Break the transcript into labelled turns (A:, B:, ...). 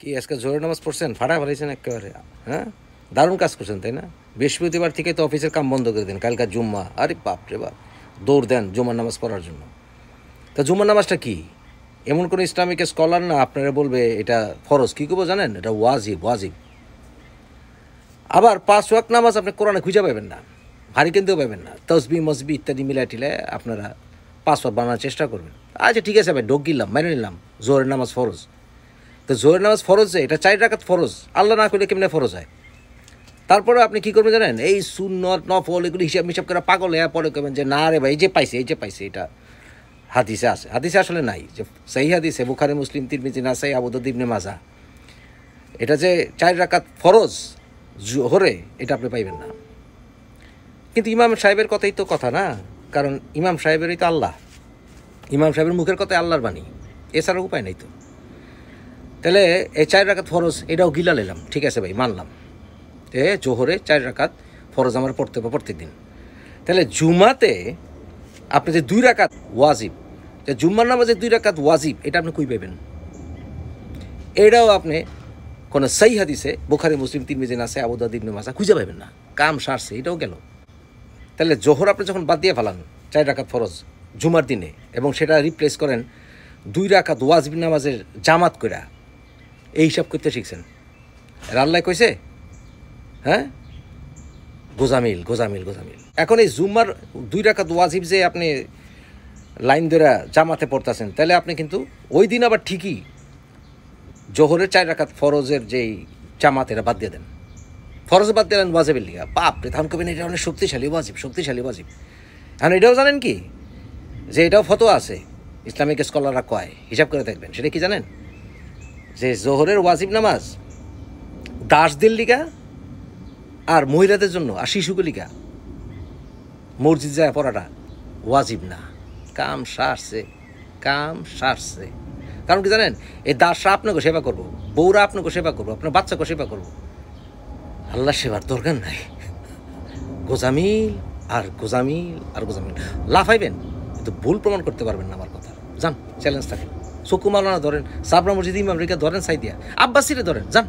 A: কি আজকে জোরে নামাজ পড়ছেন ফাটা ফেলেছেন একেবারে হ্যাঁ দারুণ কাজ করছেন তাই না বৃহস্পতিবার থেকে তো অফিসের কাম বন্ধ করে দেন কালকা জুম্মা আরে বাপ রে বাপ দৌড় দেন জুমার নামাজ পড়ার জন্য তা জুমার নামাজটা কি এমন কোনো ইসলামিক স্কলার না আপনারা বলবে এটা ফরজ কী করবো জানেন এটা ওয়াজিব ওয়াজিব আবার পাঁচ ওয়াক নামাজ আপনি কোরআনে খুঁজে পাবেন না ভারী কিনতেও পাবেন না তসবি মসবি ইত্যাদি মিলাই টিলে আপনারা পাঁচ ওয়াক বানানোর চেষ্টা করবেন আচ্ছা ঠিক আছে ভাই ডোক গিলাম মেনে নিলাম জোরের নামাজ ফরজ তো জোরের নামাজ ফরজ যে এটা চার রাখাত ফরজ আল্লাহ না করলে কেমনে ফরজ হয় তারপরে আপনি কী করবেন জানেন এই শূন্য নফল এগুলি হিসাব হিসাব করে পাগল হ্যাঁ পরে করবেন যে না রে ভাই এই যে পাইছে এই যে পাইছে এটা হাদিসে আছে হাদিসে আসলে নাই যে সেই হাদিসে বুখারে মুসলিম তিরমিজি নাসাই দিবনে মাজা এটা যে চার রাকাত ফরজ জোহরে এটা আপনি পাইবেন না কিন্তু ইমাম সাহেবের কথাই তো কথা না কারণ ইমাম সাহেবেরই তো আল্লাহ ইমাম সাহেবের মুখের কথাই আল্লাহর বাণী এছাড়া উপায় নেই তো তাহলে এই চার রাকাত ফরজ এটাও গিলা নিলাম ঠিক আছে ভাই মানলাম এ জোহরে চার রাকাত ফরজ আমার পড়তে হবে প্রত্যেকদিন তাহলে জুমাতে আপনি যে দুই রাকাত ওয়াজিব যে জুম্মার যে দুই রাকাত ওয়াজিব এটা আপনি কই পাবেন এটাও আপনি কোনো সেই হাদিসে বোখারি মুসলিম তিন মেজিন আছে আবুদা দিন মাসা খুঁজে পাবেন না কাম সারছে এটাও গেল তাহলে জোহর আপনি যখন বাদ দিয়ে ফেলান চার রাকাত ফরজ জুমার দিনে এবং সেটা রিপ্লেস করেন দুই রাখাত ওয়াজিব নামাজের জামাত করা এই হিসাব করতে শিখছেন আর কইছে হ্যাঁ গোজামিল গোজামিল গোজামিল এখন এই জুম্মার দুই টাকা ওয়াজিব যে আপনি লাইন ধরে জামাতে পড়তেছেন তাহলে আপনি কিন্তু ওই দিন আবার ঠিকই জোহরের চার রাখাত ফরজের যেই জামাতে বাদ দিয়ে দেন ফরজ বাদ দেন ওয়াজিবের লিগা বাপ রে কবি এটা অনেক শক্তিশালী ওয়াজিব শক্তিশালী ওয়াজিব এখন এটাও জানেন কি যে এটাও ফতো আছে ইসলামিক স্কলাররা কয় হিসাব করে দেখবেন সেটা কি জানেন যে জোহরের ওয়াজিব নামাজ দাসদের লিগা আর মহিলাদের জন্য আর শিশুগুলিকা মসজিদ যায় পড়াটা ওয়াজিব না কাম সারছে কাম সারছে কারণ কি জানেন এই দাসরা আপনাকে সেবা করবো বউরা আপনাকে সেবা করবো আপনার বাচ্চাকে সেবা করবো আল্লাহ সেবার দরকার নাই গোজামিল আর গোজামিল আর গোজামিল লাফাইবেন কিন্তু ভুল প্রমাণ করতে পারবেন না আমার কথা যান চ্যালেঞ্জ থাকে চকু ধরেন সাবরা মসজিদ ইমাম রেখা ধরেন সাইদিয়া আব্বাসিরে ধরেন যান